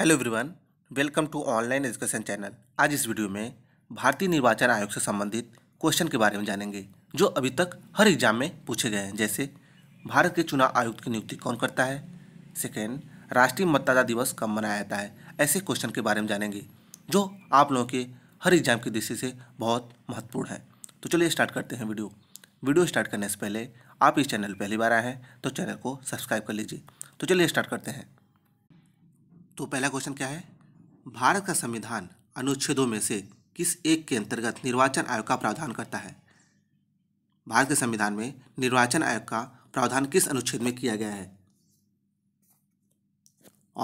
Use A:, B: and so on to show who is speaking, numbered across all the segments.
A: hello everyone welcome to online education channel आज इस video में भारतीय निर्वाचन आयोग से संबंधित क्वेश्चन के बारे में जानेंगे जो अभी तक हर एग्जाम में पूछे गए हैं जैसे भारत के चुनाव आयुक्त की नियुक्ति कौन करता है सेकेंड राष्ट्रीय मतदाता दिवस कब मनाया जाता है ऐसे क्वेश्चन के बारे में जानेंगे जो आप लोगों के हर एग्जाम की दृष्टि से बहुत महत्वपूर्ण है तो चलिए स्टार्ट करते हैं वीडियो वीडियो स्टार्ट करने से पहले आप इस चैनल पहली बार आए हैं तो चैनल को सब्सक्राइब कर लीजिए तो चलिए स्टार्ट करते हैं तो पहला क्वेश्चन क्या है भारत का संविधान अनुच्छेदों में से किस एक के अंतर्गत निर्वाचन आयोग का प्रावधान करता है भारत के संविधान में निर्वाचन आयोग का प्रावधान किस अनुच्छेद में किया गया है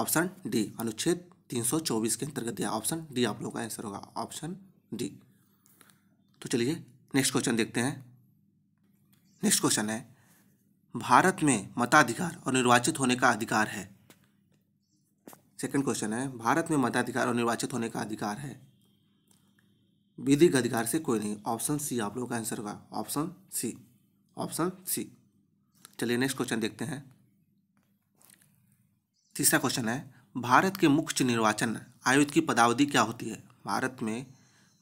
A: ऑप्शन डी अनुच्छेद 324 के अंतर्गत दिया ऑप्शन डी आप लोगों का आंसर होगा ऑप्शन डी तो चलिए नेक्स्ट क्वेश्चन देखते हैं नेक्स्ट क्वेश्चन है भारत में मताधिकार और निर्वाचित होने का अधिकार है सेकंड क्वेश्चन है भारत में मताधिकार और निर्वाचित होने का अधिकार है विधिक अधिकार से कोई नहीं ऑप्शन सी आप लोगों का आंसर होगा ऑप्शन सी ऑप्शन सी चलिए नेक्स्ट क्वेश्चन देखते हैं तीसरा क्वेश्चन है भारत के मुख्य निर्वाचन आयोग की पदावधि क्या होती है भारत में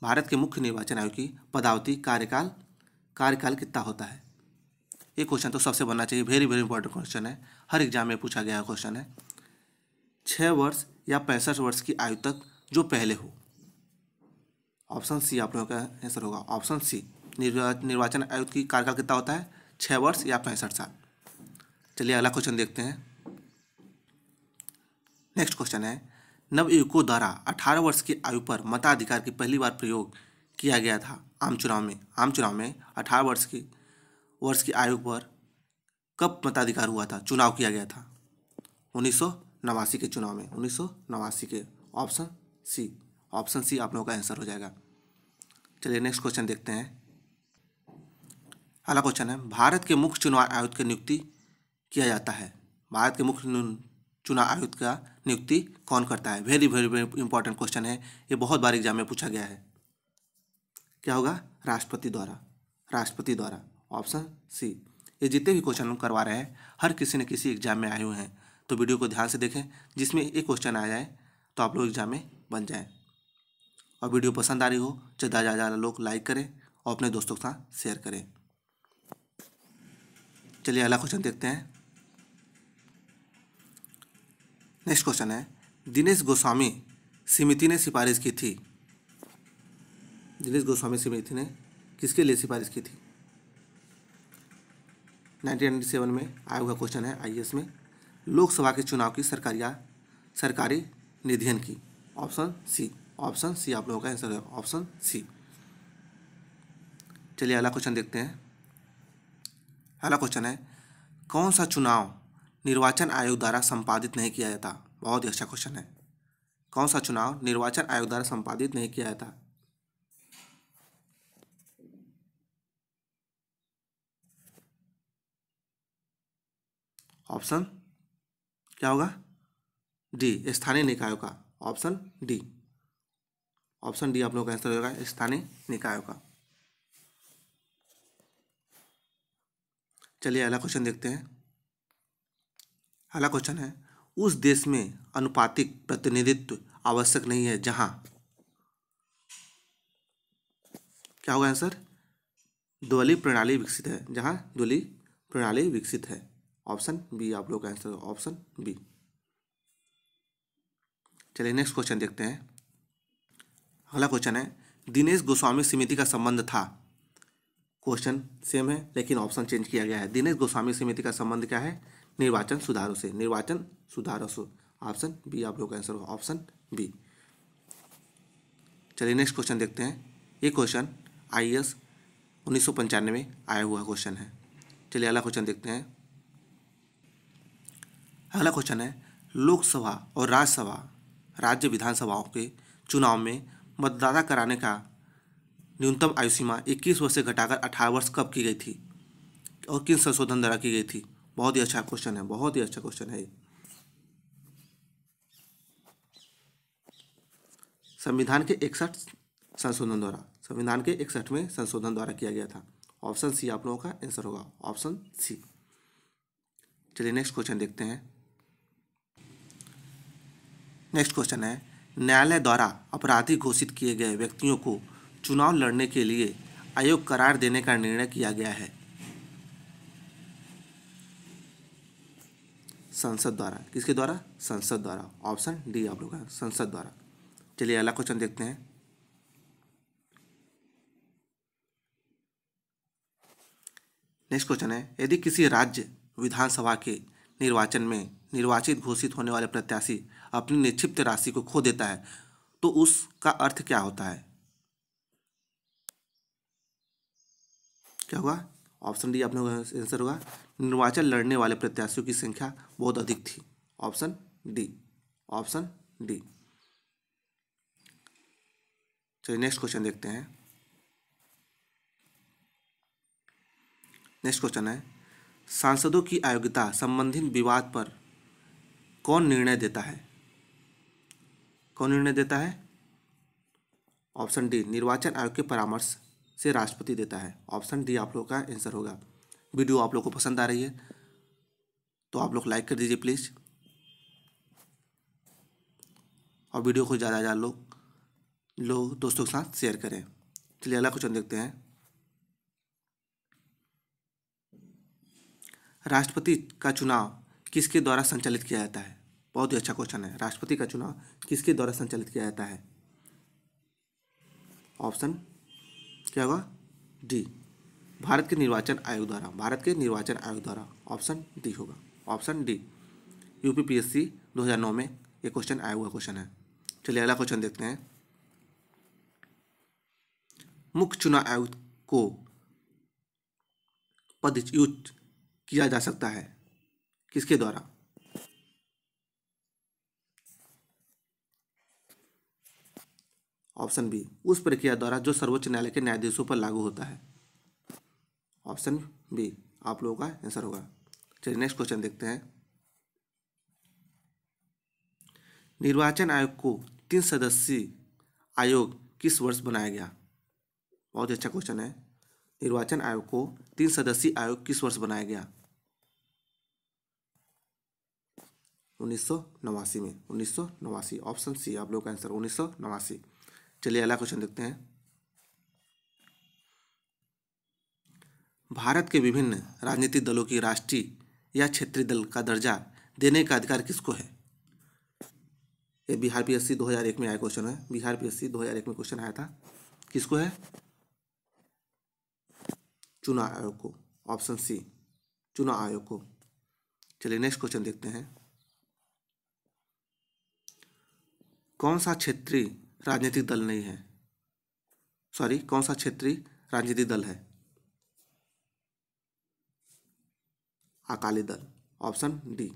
A: भारत के मुख्य निर्वाचन आयोग की पदावधि कार्यकाल कार्यकाल कितना होता है ये क्वेश्चन तो सबसे बनना चाहिए वेरी वेरी इंपॉर्टेंट क्वेश्चन है हर एग्जाम में पूछा गया क्वेश्चन है छः वर्ष या पैंसठ वर्ष की आयु तक जो पहले हो ऑप्शन सी आप लोगों का आंसर होगा ऑप्शन सी निर्वाचन आयुक्त की कार्यकाल कितना होता है छः वर्ष या पैंसठ साल चलिए अगला क्वेश्चन देखते हैं नेक्स्ट क्वेश्चन है नवयुवकों द्वारा अठारह वर्ष की आयु पर मताधिकार की पहली बार प्रयोग किया गया था आम चुनाव में आम चुनाव में अठारह वर्ष की वर्ष की आयु पर कब मताधिकार हुआ था चुनाव किया गया था उन्नीस सौ नवासी के चुनाव में उन्नीस के ऑप्शन सी ऑप्शन सी आप लोगों का आंसर हो जाएगा चलिए नेक्स्ट क्वेश्चन देखते हैं अगला क्वेश्चन है भारत के मुख्य चुनाव आयुक्त की नियुक्ति किया जाता है भारत के मुख्य चुनाव आयुक्त का नियुक्ति कौन करता है वेरी वेरी इंपॉर्टेंट क्वेश्चन है ये बहुत बार एग्जाम में पूछा गया है क्या होगा राष्ट्रपति द्वारा राष्ट्रपति द्वारा ऑप्शन सी ये जितने भी क्वेश्चन करवा रहे हैं हर किसी न किसी एग्जाम में आए हुए हैं तो वीडियो को ध्यान से देखें जिसमें एक क्वेश्चन आ जाए तो आप लोग एग्जाम में बन जाएँ और वीडियो पसंद आ रही हो तो ज़्यादा ज़्यादा लोग लाइक करें और अपने दोस्तों के साथ शेयर करें चलिए अगला क्वेश्चन देखते हैं नेक्स्ट क्वेश्चन है दिनेश गोस्वामी समिति ने सिफारिश की थी दिनेश गोस्वामी समिति ने किसके लिए सिफारिश की थी नाइनटीन सेवन में आया हुआ क्वेश्चन है आईएएस में लोकसभा के चुनाव की सरकारिया सरकारी निधियन की ऑप्शन सी ऑप्शन सी आप लोगों का आंसर है ऑप्शन सी चलिए अगला क्वेश्चन देखते हैं अगला क्वेश्चन है कौन सा चुनाव निर्वाचन आयोग द्वारा संपादित नहीं किया जाता बहुत ही अच्छा क्वेश्चन है कौन सा चुनाव निर्वाचन आयोग द्वारा संपादित नहीं किया जाता ऑप्शन क्या होगा डी स्थानीय निकायों का ऑप्शन डी ऑप्शन डी आप लोग का आंसर होगा स्थानीय निकायों का चलिए अगला क्वेश्चन देखते हैं अगला क्वेश्चन है उस देश में अनुपातिक प्रतिनिधित्व आवश्यक नहीं है जहां क्या होगा आंसर द्वली प्रणाली विकसित है जहां द्वली प्रणाली विकसित है ऑप्शन बी आप लोग का आंसर ऑप्शन बी चलिए नेक्स्ट क्वेश्चन देखते हैं अगला क्वेश्चन है दिनेश गोस्वामी समिति का संबंध था क्वेश्चन सेम है लेकिन ऑप्शन चेंज किया गया है दिनेश गोस्वामी समिति का संबंध क्या है निर्वाचन सुधारों से निर्वाचन सुधारों से ऑप्शन बी आप लोग का आंसर ऑप्शन बी चलिए नेक्स्ट क्वेश्चन देखते हैं ये क्वेश्चन आई एस उन्नीस सौ पंचानवे आया हुआ क्वेश्चन है चलिए अगला क्वेश्चन देखते हैं अगला क्वेश्चन है लोकसभा और राज्यसभा राज्य विधानसभाओं के चुनाव में मतदाता कराने का न्यूनतम आयु सीमा इक्कीस वर्ष से घटाकर अठारह वर्ष कब की गई थी और किन संशोधन द्वारा की गई थी बहुत ही अच्छा क्वेश्चन है बहुत ही अच्छा क्वेश्चन है संविधान के इकसठ संशोधन द्वारा संविधान के इकसठ में संशोधन द्वारा किया गया था ऑप्शन सी आप लोगों का आंसर होगा ऑप्शन सी चलिए नेक्स्ट क्वेश्चन देखते हैं नेक्स्ट क्वेश्चन है न्यायालय द्वारा अपराधी घोषित किए गए व्यक्तियों को चुनाव लड़ने के लिए आयोग करार देने का निर्णय किया गया है संसद द्वारा किसके द्वारा संसद द्वारा ऑप्शन डी आप लोग संसद द्वारा चलिए अगला क्वेश्चन देखते हैं नेक्स्ट क्वेश्चन है यदि किसी राज्य विधानसभा के निर्वाचन में निर्वाचित घोषित होने वाले प्रत्याशी अपनी निक्षिप्त राशि को खो देता है तो उसका अर्थ क्या होता है क्या होगा ऑप्शन डी आपने आंसर होगा निर्वाचन लड़ने वाले प्रत्याशियों की संख्या बहुत अधिक थी ऑप्शन डी ऑप्शन डी चलिए नेक्स्ट क्वेश्चन देखते हैं नेक्स्ट क्वेश्चन है सांसदों की अयोग्यता संबंधित विवाद पर कौन निर्णय देता है कौन निर्णय देता है ऑप्शन डी निर्वाचन आयोग के परामर्श से राष्ट्रपति देता है ऑप्शन डी आप लोगों का आंसर होगा वीडियो आप लोग को पसंद आ रही है तो आप लोग लाइक कर दीजिए प्लीज़ और वीडियो को ज़्यादा ज़्यादा लोग लोग दोस्तों के साथ शेयर करें चलिए अगला क्वेश्चन देखते हैं राष्ट्रपति का चुनाव किसके द्वारा संचालित किया जाता है बहुत ही अच्छा क्वेश्चन है राष्ट्रपति का चुनाव किसके द्वारा संचालित किया जाता है ऑप्शन क्या होगा डी भारत के निर्वाचन आयोग द्वारा भारत के निर्वाचन आयोग द्वारा ऑप्शन डी होगा ऑप्शन डी यूपीपीएससी 2009 में ये क्वेश्चन आया हुआ क्वेश्चन है चलिए अगला क्वेश्चन देखते हैं मुख्य चुनाव आयुक्त को पदच्युत किया जा सकता है किसके द्वारा ऑप्शन बी उस प्रक्रिया द्वारा जो सर्वोच्च न्यायालय के न्यायाधीशों पर लागू होता है ऑप्शन बी आप लोगों का आंसर होगा चलिए नेक्स्ट क्वेश्चन देखते हैं निर्वाचन आयोग को तीन सदस्यीय आयोग किस वर्ष बनाया गया बहुत अच्छा क्वेश्चन है निर्वाचन आयोग को तीन सदस्यीय आयोग किस वर्ष बनाया गया उन्नीस में उन्नीस ऑप्शन सी आप लोग का आंसर उन्नीस चलिए अगला क्वेश्चन देखते हैं भारत के विभिन्न राजनीतिक दलों की राष्ट्रीय या क्षेत्रीय दल का दर्जा देने का अधिकार किसको है ये बिहार पीएससी 2001 में आया क्वेश्चन है बिहार पीएससी 2001 में क्वेश्चन आया था किसको है चुनाव आयोग को ऑप्शन सी चुनाव आयोग को चलिए नेक्स्ट क्वेश्चन देखते हैं कौन सा क्षेत्रीय राजनीतिक दल नहीं है सॉरी कौन सा क्षेत्रीय राजनीतिक दल है अकाली दल ऑप्शन डी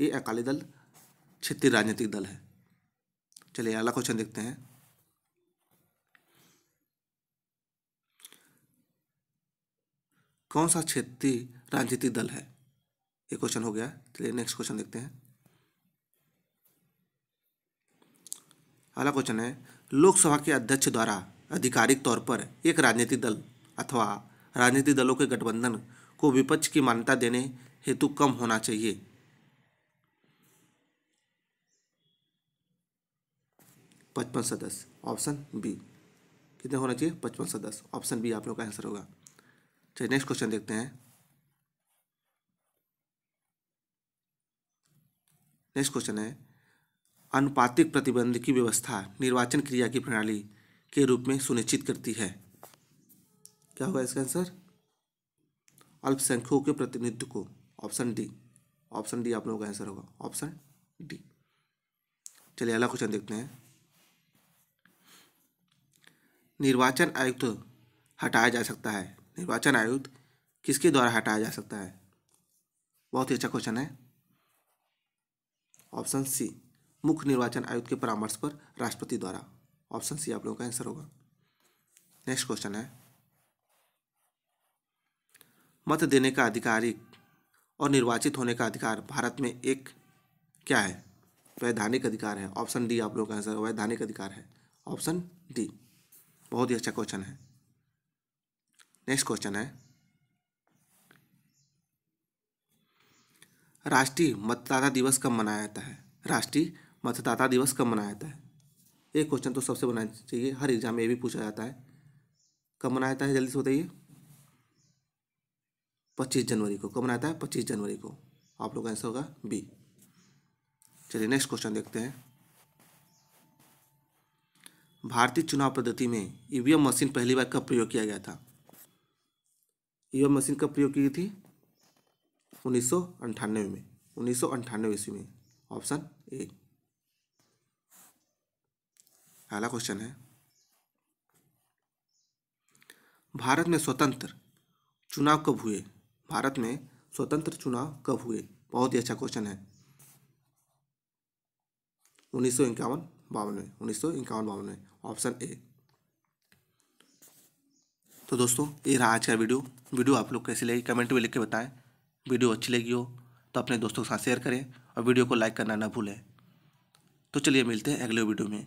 A: ये अकाली दल क्षेत्रीय राजनीतिक दल है चलिए अगला क्वेश्चन देखते हैं कौन सा क्षेत्रीय राजनीतिक दल है ये क्वेश्चन हो गया चलिए नेक्स्ट क्वेश्चन देखते हैं अगला क्वेश्चन है लोकसभा के अध्यक्ष द्वारा आधिकारिक तौर पर एक राजनीतिक दल अथवा राजनीतिक दलों के गठबंधन को विपक्ष की मान्यता देने हेतु कम होना चाहिए पचपन सदस्य ऑप्शन बी कितने होना चाहिए पचपन सदस्य ऑप्शन बी आप लोग का आंसर होगा चलिए नेक्स्ट क्वेश्चन देखते हैं नेक्स्ट क्वेश्चन है अनुपातिक प्रतिबंध की व्यवस्था निर्वाचन क्रिया की प्रणाली के रूप में सुनिश्चित करती है क्या होगा इसका आंसर अल्पसंख्यकों के प्रतिनिधित्व को ऑप्शन डी ऑप्शन डी आप लोगों का आंसर होगा ऑप्शन डी चलिए अगला क्वेश्चन देखते हैं निर्वाचन आयुक्त हटाया जा सकता है निर्वाचन आयुक्त किसके द्वारा हटाया जा सकता है बहुत ही अच्छा क्वेश्चन है ऑप्शन सी मुख्य निर्वाचन आयुक्त के परामर्श पर राष्ट्रपति द्वारा ऑप्शन सी आप लोगों का आंसर होगा नेक्स्ट क्वेश्चन है मत देने का आधिकारिक और निर्वाचित होने का अधिकार भारत में एक क्या है वैधानिक अधिकार है ऑप्शन डी आप लोगों का आंसर वैधानिक अधिकार है ऑप्शन डी बहुत ही अच्छा क्वेश्चन है नेक्स्ट क्वेश्चन है राष्ट्रीय मतदाता दिवस कब मनाया जाता है राष्ट्रीय मतदाता दिवस कब मनाया जाता है एक क्वेश्चन तो सबसे बनाना चाहिए हर एग्जाम में ये भी पूछा जाता है कब मनाया जाता है जल्दी से बताइए पच्चीस जनवरी को कब मनाया जाता है पच्चीस जनवरी को आप लोग आंसर होगा बी चलिए नेक्स्ट क्वेश्चन देखते हैं भारतीय चुनाव पद्धति में ईवीएम e मशीन पहली बार कब प्रयोग किया गया था ईवीएम e मशीन कब प्रयोग की थी उन्नीस में उन्नीस ईस्वी में ऑप्शन ए पहला क्वेश्चन है भारत में स्वतंत्र चुनाव कब हुए भारत में स्वतंत्र चुनाव कब हुए बहुत ही अच्छा क्वेश्चन है उन्नीस सौ इक्यावन बावनवे उन्नीस सौ इक्यावन बावनवे ऑप्शन ए तो दोस्तों ये रहा आज का वीडियो वीडियो आप लोग कैसी लगी कमेंट में लिख के बताएं वीडियो अच्छी लगी हो तो अपने दोस्तों के साथ शेयर करें और वीडियो को लाइक करना ना भूलें तो चलिए मिलते हैं अगले वीडियो में